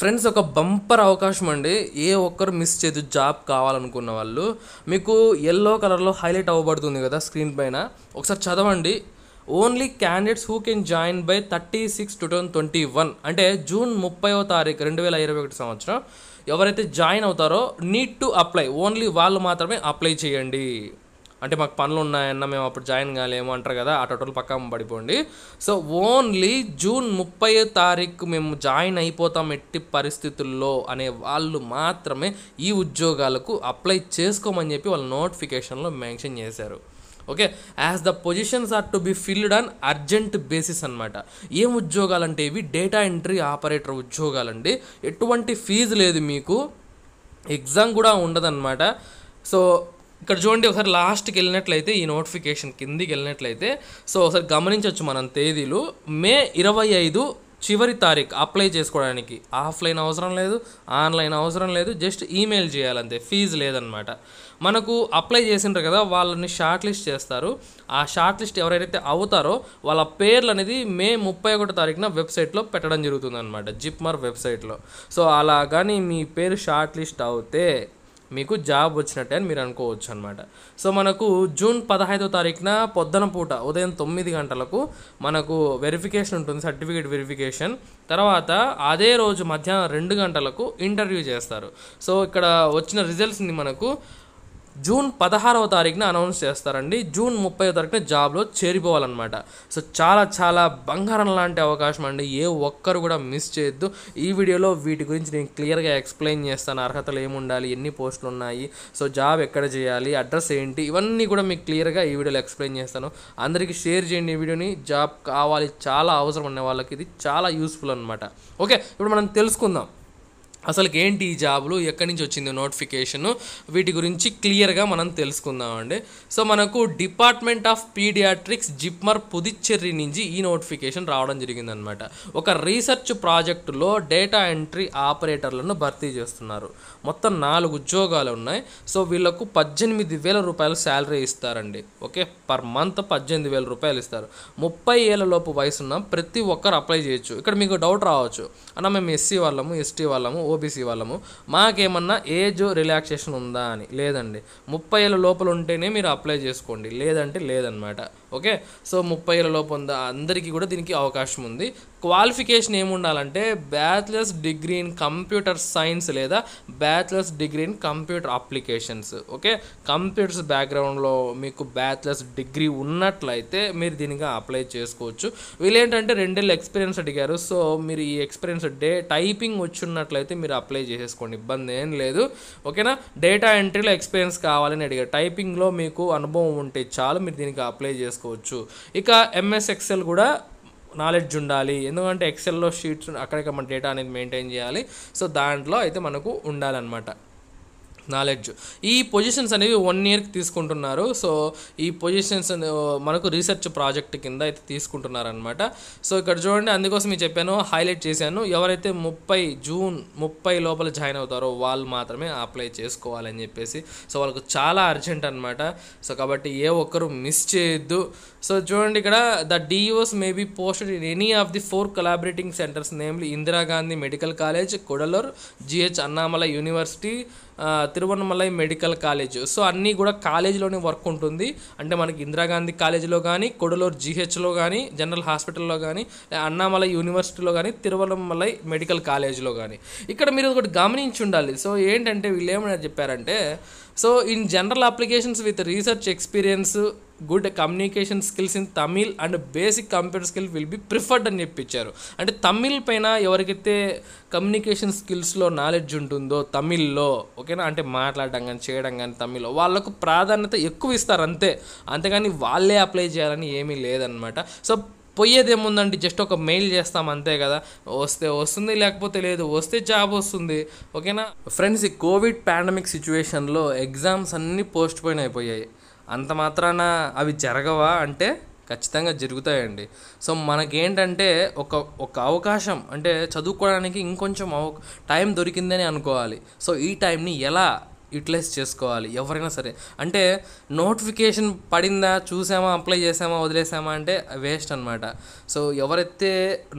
friends ఒక bumper అవకాశం అండి ఏ ఒక్కరు మిస్ చేయదు జాబ్ కావాలనుకున్న వాళ్ళు మీకు ఎల్లో కలర్లో హైలైట్ అవ్వబడుతుంది కదా స్క్రీన్ పైన ఒకసారి చదవండి only candidates who can join by thirty six two thousand twenty one అంటే జూన్ ముప్పైవ తారీఖు రెండు వేల ఇరవై ఒకటి సంవత్సరం ఎవరైతే జాయిన్ అవుతారో నీడ్ టు అప్లై ఓన్లీ వాళ్ళు మాత్రమే అప్లై చేయండి అంటే మాకు పనులు ఉన్నాయన్న మేము అప్పుడు జాయిన్ కాలేము అంటారు కదా ఆ టోటల్ పక్క పడిపోండి సో ఓన్లీ జూన్ ముప్పై తారీఖు మేము జాయిన్ అయిపోతాం ఎట్టి పరిస్థితుల్లో అనే వాళ్ళు మాత్రమే ఈ ఉద్యోగాలకు అప్లై చేసుకోమని చెప్పి వాళ్ళ నోటిఫికేషన్లో మెన్షన్ చేశారు okay as the positions are to be filled on urgent basis అనమాట ఏం ఉద్యోగాలు అంటే ఇవి డేటా ఎంట్రీ ఆపరేటర్ ఉద్యోగాలు అండి ఎటువంటి ఫీజు లేదు మీకు ఎగ్జామ్ కూడా ఉండదన్నమాట సో ఇక్కడ చూడండి ఒకసారి లాస్ట్కి వెళ్ళినట్లయితే ఈ నోటిఫికేషన్ కిందికి వెళ్ళినట్లయితే సో ఒకసారి గమనించవచ్చు మనం తేదీలు మే ఇరవై ఐదు చివరి తారీఖు అప్లై చేసుకోవడానికి ఆఫ్లైన్ అవసరం లేదు ఆన్లైన్ అవసరం లేదు జస్ట్ ఈమెయిల్ చేయాలంతే ఫీజు లేదనమాట మనకు అప్లై చేసిండ్రు కదా వాళ్ళని షార్ట్ లిస్ట్ చేస్తారు ఆ షార్ట్ లిస్ట్ ఎవరైతే అవుతారో వాళ్ళ పేర్లు అనేది మే ముప్పై ఒకటో తారీఖున వెబ్సైట్లో పెట్టడం జరుగుతుంది అనమాట జిప్మర్ వెబ్సైట్లో సో అలా కానీ మీ పేరు షార్ట్ లిస్ట్ అవుతే మీకు జాబ్ వచ్చినట్టే అని మీరు అనుకోవచ్చు అనమాట సో మనకు జూన్ పదహైదో తారీఖున పొద్దున పూట ఉదయం తొమ్మిది గంటలకు మనకు వెరిఫికేషన్ ఉంటుంది సర్టిఫికేట్ వెరిఫికేషన్ తర్వాత అదే రోజు మధ్యాహ్నం రెండు గంటలకు ఇంటర్వ్యూ చేస్తారు సో ఇక్కడ వచ్చిన రిజల్ట్స్ని మనకు జూన్ పదహారవ తారీఖున అనౌన్స్ చేస్తారండి జూన్ ముప్పై తారీఖున జాబ్లో చేరిపోవాలన్నమాట సో చాలా చాలా బంగారం లాంటి అవకాశం అండి ఏ ఒక్కరు కూడా మిస్ చేయొద్దు ఈ వీడియోలో వీటి గురించి నేను క్లియర్గా ఎక్స్ప్లెయిన్ చేస్తాను అర్హతలు ఏముండాలి ఎన్ని పోస్టులు ఉన్నాయి సో జాబ్ ఎక్కడ చేయాలి అడ్రస్ ఏంటి ఇవన్నీ కూడా మీకు క్లియర్గా ఈ వీడియోలో ఎక్స్ప్లెయిన్ చేస్తాను అందరికీ షేర్ చేయండి ఈ వీడియోని జాబ్ కావాలి చాలా అవసరం ఉన్న వాళ్ళకి ఇది చాలా యూస్ఫుల్ అనమాట ఓకే ఇప్పుడు మనం తెలుసుకుందాం అసలుకి ఏంటి ఈ జాబులు ఎక్కడి నుంచి వచ్చింది నోటిఫికేషను వీటి గురించి క్లియర్గా మనం తెలుసుకుందామండి సో మనకు department of paediatrics JIPMER Puducherry నుంచి ఈ నోటిఫికేషన్ రావడం జరిగిందనమాట ఒక రీసెర్చ్ ప్రాజెక్టులో డేటా ఎంట్రీ ఆపరేటర్లను భర్తీ చేస్తున్నారు మొత్తం నాలుగు ఉద్యోగాలు ఉన్నాయి సో వీళ్ళకు పద్దెనిమిది వేల రూపాయలు శాలరీ ఇస్తారండి ఓకే పర్ మంత్ పద్దెనిమిది వేల రూపాయలు ఇస్తారు ముప్పై ఏళ్ళ లోపు వయసున్న ప్రతి ఒక్కరు అప్లై చేయొచ్చు ఇక్కడ మీకు డౌట్ రావచ్చు అన్న మేము ఎస్సీ వాళ్ళము ఎస్టీ వాళ్ళము ఓబీసీ వాళ్ళము మాకేమన్నా ఏజ్ రిలాక్సేషన్ ఉందా అని లేదండి ముప్పై ఏళ్ళ లోపల ఉంటేనే మీరు అప్లై చేసుకోండి లేదంటే లేదనమాట ఓకే సో ముప్పై ఏళ్ళ లోపల ఉందా అందరికీ కూడా దీనికి అవకాశం ఉంది క్వాలిఫికేషన్ ఏముండాలంటే bachelors degree in computer science లేదా bachelors degree in computer applications okay computers బ్యాక్గ్రౌండ్లో మీకు బ్యాచిలర్స్ డిగ్రీ ఉన్నట్లయితే మీరు దీనిగా అప్లై చేసుకోవచ్చు వీళ్ళేంటంటే రెండేళ్ళు ఎక్స్పీరియన్స్ అడిగారు సో మీరు ఈ ఎక్స్పీరియన్స్ డే టైపింగ్ వచ్చినట్లయితే మీరు అప్లై చేసేసుకోండి ఇబ్బంది ఏం లేదు ఓకేనా డేటా ఎంట్రీలో ఎక్స్పీరియన్స్ కావాలని అడిగారు టైపింగ్లో మీకు అనుభవం ఉంటే చాలు మీరు దీనికి అప్లై చేసుకోవచ్చు ఇక ఎంఎస్ఎక్స్ఎల్ కూడా నాలెడ్జ్ ఉండాలి ఎందుకంటే ఎక్సెల్లో షీట్స్ అక్కడికి మన డేటా అనేది మెయింటైన్ చేయాలి సో దాంట్లో అయితే మనకు ఉండాలన్నమాట నాలెడ్జ్ ఈ పొజిషన్స్ అనేవి వన్ ఇయర్కి తీసుకుంటున్నారు సో ఈ పొజిషన్స్ మనకు రీసెర్చ్ ప్రాజెక్ట్ కింద అయితే తీసుకుంటున్నారనమాట సో ఇక్కడ చూడండి అందుకోసం మీకు చెప్పాను హైలైట్ చేశాను ఎవరైతే ముప్పై జూన్ ముప్పై లోపల జాయిన్ అవుతారో వాళ్ళు మాత్రమే అప్లై చేసుకోవాలని చెప్పేసి సో వాళ్ళకు చాలా అర్జెంట్ అనమాట సో కాబట్టి ఏ ఒక్కరు మిస్ చేయొద్దు సో చూడండి ఇక్కడ the DOs may be posted in any of the four collaborating centres namely Indira Gandhi medical college Cuddalore GH Annamalai university Tiruvannamalai medical college so అన్నీ కూడా కాలేజీలోనే వర్క్ ఉంటుంది అంటే మనకి ఇందిరాగాంధీ కాలేజీలో కానీ కొడలూరు జిహెచ్లో కానీ జనరల్ హాస్పిటల్లో కానీ అన్నామలై యూనివర్సిటీలో కానీ తిరువన్నమలై మెడికల్ కాలేజీలో కానీ ఇక్కడ మీరు ఒకటి గమనించి ఉండాలి సో ఏంటంటే వీళ్ళు ఏమైనా చెప్పారంటే so in general applications with research experience good communication skills in Tamil and basic computer skill will be preferred అని చెప్పించారు అంటే తమిళ్ పైన ఎవరికైతే కమ్యూనికేషన్ స్కిల్స్లో నాలెడ్జ్ ఉంటుందో తమిళ్లో ఓకేనా అంటే మాట్లాడడం కానీ చేయడం కానీ తమిళ్లో వాళ్ళకు ప్రాధాన్యత ఎక్కువ ఇస్తారు అంతే అంతేగాని వాళ్ళే అప్లై చేయాలని ఏమీ లేదనమాట సో పోయేది ఏముందండి జస్ట్ ఒక మెయిల్ చేస్తాం అంతే కదా వస్తే వస్తుంది లేకపోతే లేదు వస్తే జాబ్ వస్తుంది ఓకేనా ఫ్రెండ్స్ ఈ కోవిడ్ పాండమిక్ సిచ్యువేషన్లో ఎగ్జామ్స్ అన్నీ పోస్ట్ పోయిన్ అయిపోయాయి అంత మాత్రాన అవి జరగవా అంటే ఖచ్చితంగా జరుగుతాయండి సో మనకేంటంటే ఒక ఒక అవకాశం అంటే చదువుకోవడానికి ఇంకొంచెం అవ టైం దొరికిందని అనుకోవాలి సో ఈ టైంని ఎలా యూటిలైజ్ చేసుకోవాలి ఎవరైనా సరే అంటే నోటిఫికేషన్ పడిందా చూసామా అప్లై చేసామా వదిలేసామా అంటే వేస్ట్ అనమాట సో ఎవరైతే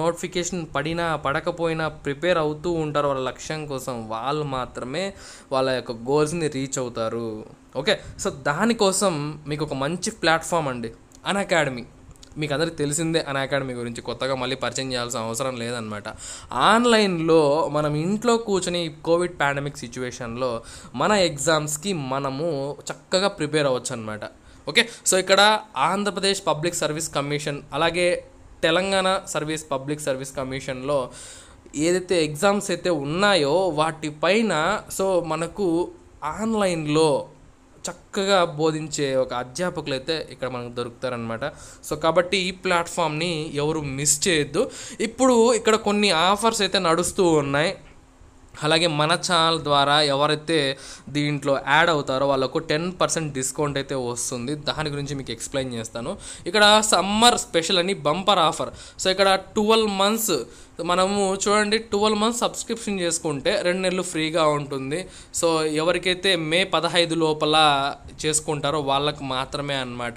నోటిఫికేషన్ పడినా పడకపోయినా ప్రిపేర్ అవుతూ ఉంటారు వాళ్ళ లక్ష్యం కోసం వాళ్ళు మాత్రమే వాళ్ళ యొక్క గోల్స్ని రీచ్ అవుతారు ఓకే సో దానికోసం మీకు ఒక మంచి ప్లాట్ఫామ్ అండి అన్ అకాడమీ మీకు అందరికి తెలిసిందే అన అకాడమీ గురించి కొత్తగా మళ్ళీ పరిచయం చేయాల్సిన అవసరం లేదనమాట ఆన్లైన్లో మనం ఇంట్లో కూర్చొని కోవిడ్ పాండమిక్ సిచ్యువేషన్లో మన ఎగ్జామ్స్కి మనము చక్కగా ప్రిపేర్ అవ్వచ్చు అనమాట ఓకే సో ఇక్కడ ఆంధ్రప్రదేశ్ పబ్లిక్ సర్వీస్ కమిషన్ అలాగే తెలంగాణ సర్వీస్ పబ్లిక్ సర్వీస్ కమిషన్లో ఏదైతే ఎగ్జామ్స్ అయితే ఉన్నాయో వాటిపైన సో మనకు ఆన్లైన్లో చక్కగా బోధించే ఒక అధ్యాపకులు అయితే ఇక్కడ మనకు దొరుకుతారనమాట సో కాబట్టి ఈ ప్లాట్ఫామ్ని ఎవరు మిస్ చేయొద్దు ఇప్పుడు ఇక్కడ కొన్ని ఆఫర్స్ అయితే నడుస్తూ ఉన్నాయి అలాగే మన ఛానల్ ద్వారా ఎవరైతే దీంట్లో యాడ్ అవుతారో వాళ్ళకు టెన్ పర్సెంట్ డిస్కౌంట్ అయితే వస్తుంది దాని గురించి మీకు ఎక్స్ప్లెయిన్ చేస్తాను ఇక్కడ సమ్మర్ స్పెషల్ అని బంపర్ ఆఫర్ సో ఇక్కడ ట్వెల్వ్ మంత్స్ మనము చూడండి ట్వెల్వ్ మంత్స్ సబ్స్క్రిప్షన్ చేసుకుంటే రెండు నెలలు ఫ్రీగా ఉంటుంది సో ఎవరికైతే మే పదహైదు లోపల చేసుకుంటారో వాళ్ళకు మాత్రమే అనమాట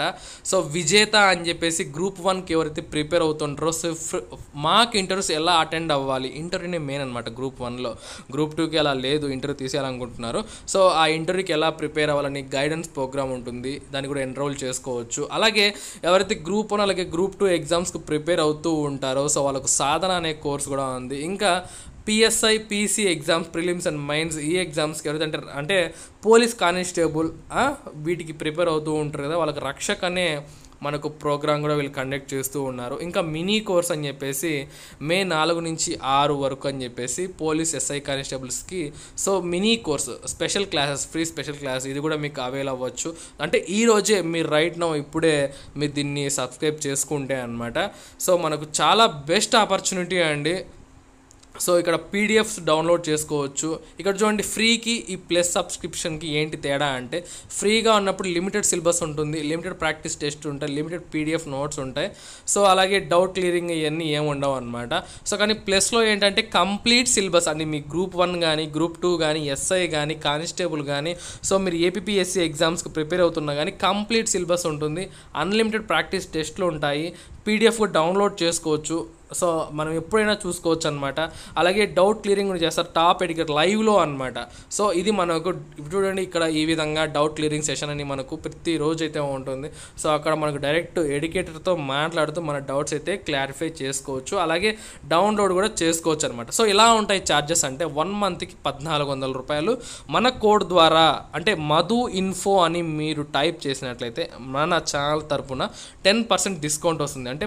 సో విజేత అని చెప్పేసి గ్రూప్ వన్కి ఎవరైతే ప్రిపేర్ అవుతుంటారో సో మాకు ఇంటర్వ్యూస్ ఎలా అటెండ్ అవ్వాలి ఇంటర్వ్యూనే మెయిన్ అనమాట గ్రూప్ వన్లో గ్రూప్ టూకి అలా లేదు ఇంటర్వ్యూ తీసేయాలనుకుంటున్నారు సో ఆ ఇంటర్వ్యూకి ఎలా ప్రిపేర్ అవ్వాలని గైడెన్స్ ప్రోగ్రామ్ ఉంటుంది దాన్ని కూడా ఎన్రోల్ చేసుకోవచ్చు అలాగే ఎవరైతే గ్రూప్ వన్ అలాగే గ్రూప్ టూ ఎగ్జామ్స్కి ప్రిపేర్ అవుతూ ఉంటారో సో వాళ్ళకు సాధన అనే కోర్స్ కోర్స్ కూడా ఉంది ఇంకా PSI PC exams prelims and mains ఈ ఎగ్జామ్స్కి ఎవరైతే అంటే పోలీస్ కానిస్టేబుల్ వీటికి ప్రిపేర్ అవుతూ ఉంటారు కదా వాళ్ళకి రక్షక్ అనే మనకు ప్రోగ్రామ్ కూడా వీళ్ళు కండక్ట్ చేస్తూ ఉన్నారు ఇంకా మినీ కోర్స్ అని చెప్పేసి మే నాలుగు నుంచి ఆరు వరకు అని చెప్పేసి పోలీస్ ఎస్ఐ కానిస్టేబుల్స్కి so mini course special classes free special class ఇది కూడా మీకు అవైల్ అవ్వచ్చు అంటే ఈరోజే మీరు రైట్ నౌ ఇప్పుడే మీరు దీన్ని సబ్స్క్రైబ్ చేసుకుంటే అనమాట సో మనకు చాలా బెస్ట్ ఆపర్చునిటీ అండి సో ఇక్కడ పీడిఎఫ్స్ డౌన్లోడ్ చేసుకోవచ్చు ఇక్కడ చూడండి ఫ్రీకి ఈ ప్లస్ సబ్స్క్రిప్షన్కి ఏంటి తేడా అంటే ఫ్రీగా ఉన్నప్పుడు లిమిటెడ్ సిలబస్ ఉంటుంది లిమిటెడ్ ప్రాక్టీస్ టెస్ట్ ఉంటాయి లిమిటెడ్ పీడిఎఫ్ నోట్స్ ఉంటాయి సో అలాగే డౌట్ క్లియరింగ్ ఇవన్నీ ఏమి ఉండవు అనమాట సో కానీ ప్లస్లో ఏంటంటే కంప్లీట్ సిలబస్ అండి మీ గ్రూప్ వన్ కానీ గ్రూప్ టూ కానీ ఎస్ఐ కానీ కానిస్టేబుల్ కానీ సో మీరు ఏపీఎస్సీ ఎగ్జామ్స్కి ప్రిపేర్ అవుతున్నా కానీ కంప్లీట్ సిలబస్ ఉంటుంది అన్లిమిటెడ్ ప్రాక్టీస్ టెస్ట్లు ఉంటాయి పీడిఎఫ్ డౌన్లోడ్ చేసుకోవచ్చు సో మనం ఎప్పుడైనా చూసుకోవచ్చు అనమాట అలాగే డౌట్ క్లియరింగ్ కూడా చేస్తారు టాప్ ఎడిగర్ లైవ్లో అనమాట సో ఇది మనకు చూడండి ఇక్కడ ఈ విధంగా డౌట్ క్లియరింగ్ సెషన్ అని మనకు ప్రతిరోజు అయితే ఉంటుంది సో అక్కడ మనకు డైరెక్ట్ ఎడికేటర్తో మాట్లాడుతూ మన డౌట్స్ అయితే క్లారిఫై చేసుకోవచ్చు అలాగే డౌన్లోడ్ కూడా చేసుకోవచ్చు అనమాట సో ఇలా ఉంటాయి ఛార్జెస్ అంటే వన్ మంత్కి పద్నాలుగు వందల రూపాయలు మన కోడ్ ద్వారా అంటే మధు ఇన్ఫో అని మీరు టైప్ చేసినట్లయితే మన ఛానల్ తరపున టెన్ పర్సెంట్ డిస్కౌంట్ వస్తుంది అంటే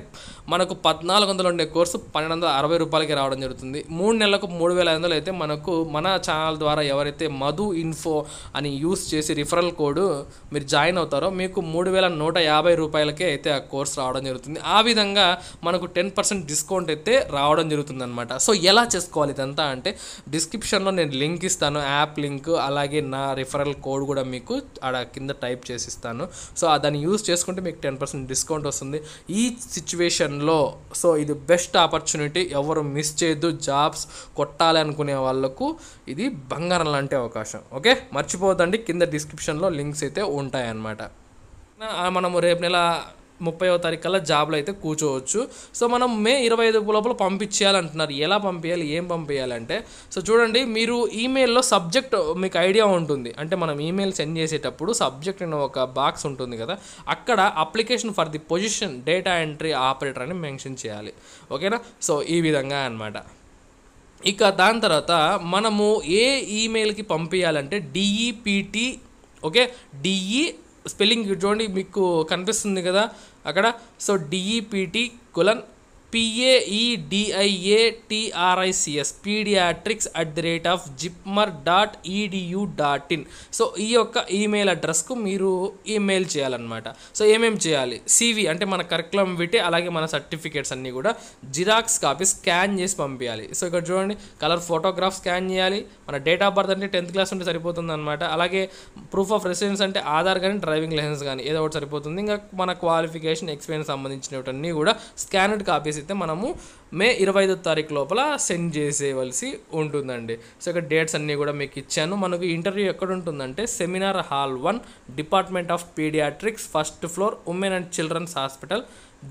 మనకు పద్నాలుగు వందలు ఉండే కోర్సు పన్నెండు వందల అరవై రూపాయలకి రావడం జరుగుతుంది మూడు నెలలకు మూడు వేల ఐదు వందలు అయితే మనకు మన ఛానల్ ద్వారా ఎవరైతే మధు ఇన్ఫో అని యూస్ చేసి రిఫరల్ కోడ్ మీరు జాయిన్ అవుతారో మీకు మూడు వేల నూట యాభై రూపాయలకే అయితే ఆ కోర్స్ రావడం జరుగుతుంది ఆ విధంగా మనకు టెన్ పర్సెంట్ డిస్కౌంట్ అయితే రావడం జరుగుతుంది అనమాట సో ఎలా చేసుకోవాలి ఇదంతా అంటే డిస్క్రిప్షన్లో నేను లింక్ ఇస్తాను యాప్ లింక్ అలాగే నా రిఫరల్ కోడ్ కూడా మీకు ఆడ కింద టైప్ చేసి ఇస్తాను సో దాన్ని యూస్ చేసుకుంటే మీకు టెన్ పర్సెంట్ డిస్కౌంట్ వస్తుంది ఈ సిచ్యువేషన్లో సో ఇది బెస్ట్ బెస్ట్ ఆపర్చునిటీ ఎవరు మిస్ చేయొద్దు జాబ్స్ కొట్టాలి అనుకునే వాళ్ళకు ఇది బంగారం లాంటి అవకాశం ఓకే మర్చిపోదండి కింద డిస్క్రిప్షన్లో లింక్స్ అయితే ఉంటాయన్నమాట మనము రేపు నెల ముప్పైవ తారీఖు కల్లా జాబ్లో అయితే కూర్చోవచ్చు సో మనం మే ఇరవై ఐదు లోపల పంపించేయాలంటున్నారు ఎలా పంపించాలి ఏం పంపించాలంటే సో చూడండి మీరు ఈమెయిల్లో సబ్జెక్ట్ మీకు ఐడియా ఉంటుంది అంటే మనం ఈమెయిల్ సెండ్ చేసేటప్పుడు సబ్జెక్ట్ అనే ఒక బాక్స్ ఉంటుంది కదా అక్కడ application for the position data entry operator అని మెన్షన్ చేయాలి ఓకేనా సో ఈ విధంగా అనమాట ఇక దాని తర్వాత మనము ఏ ఈమెయిల్కి పంపించాలంటే డిఈపిటి ఓకే డిఈ స్పెల్లింగ్ చూడండి మీకు కనిపిస్తుంది కదా అక్కడ so DEPT colon e PAEDIATRICS paediatrics at the rate of JIPMER dot EDU dot in so ఈ యొక్క ఈమెయిల్ అడ్రస్కు మీరు ఈమెయిల్ చేయాలన్నమాట సో ఏమేమి చేయాలి సివి అంటే మన కరికులం విటి అలాగే మన సర్టిఫికేట్స్ అన్నీ కూడా జిరాక్స్ కాపీ స్కాన్ చేసి పంపించాలి సో ఇక్కడ చూడండి కలర్ ఫోటోగ్రాఫ్ స్కాన్ చేయాలి మన డేట్ ఆఫ్ బర్త్ అంటే టెన్త్ క్లాస్ ఉంటే సరిపోతుంది అనమాట అలాగే ప్రూఫ్ ఆఫ్ రెసిడెన్స్ అంటే ఆధార్ కానీ డ్రైవింగ్ లైసెన్స్ కానీ ఏదో ఒకటి సరిపోతుంది ఇంకా మన క్వాలిఫికేషన్ ఎక్స్పీరియన్స్ సంబంధించినవన్నీ కూడా స్కానర్డ్ కాపీస్ అయితే మనము మే ఇరవై ఐదో తారీఖు లోపల సెండ్ చేసేవలసి ఉంటుందండి సో ఇక్కడ డేట్స్ అన్నీ కూడా మీకు ఇచ్చాను మనకు ఇంటర్వ్యూ ఎక్కడ ఉంటుందంటే seminar hall one department of paediatrics first floor women and children's hospital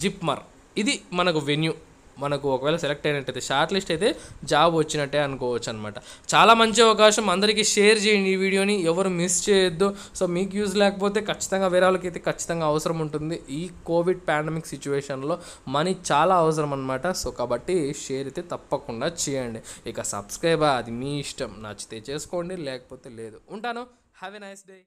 JIPMER ఇది మనకు వెన్యూ మనకు ఒకవేళ సెలెక్ట్ అయినట్టయితే షార్ట్ లిస్ట్ అయితే జాబ్ వచ్చినట్టే అనుకోవచ్చు అనమాట చాలా మంచి అవకాశం అందరికీ షేర్ చేయండి ఈ వీడియోని ఎవరు మిస్ చేయొద్దు సో మీకు యూజ్ లేకపోతే ఖచ్చితంగా వేరే వాళ్ళకి ఖచ్చితంగా అవసరం ఉంటుంది ఈ కోవిడ్ పాండమిక్ సిచ్యువేషన్లో మనీ చాలా అవసరం అనమాట సో కాబట్టి షేర్ అయితే తప్పకుండా చేయండి ఇక సబ్స్క్రైబ్ అది మీ ఇష్టం నచ్చితే చేసుకోండి లేకపోతే లేదు ఉంటాను హ్యావ్ ఎ నైస్ డే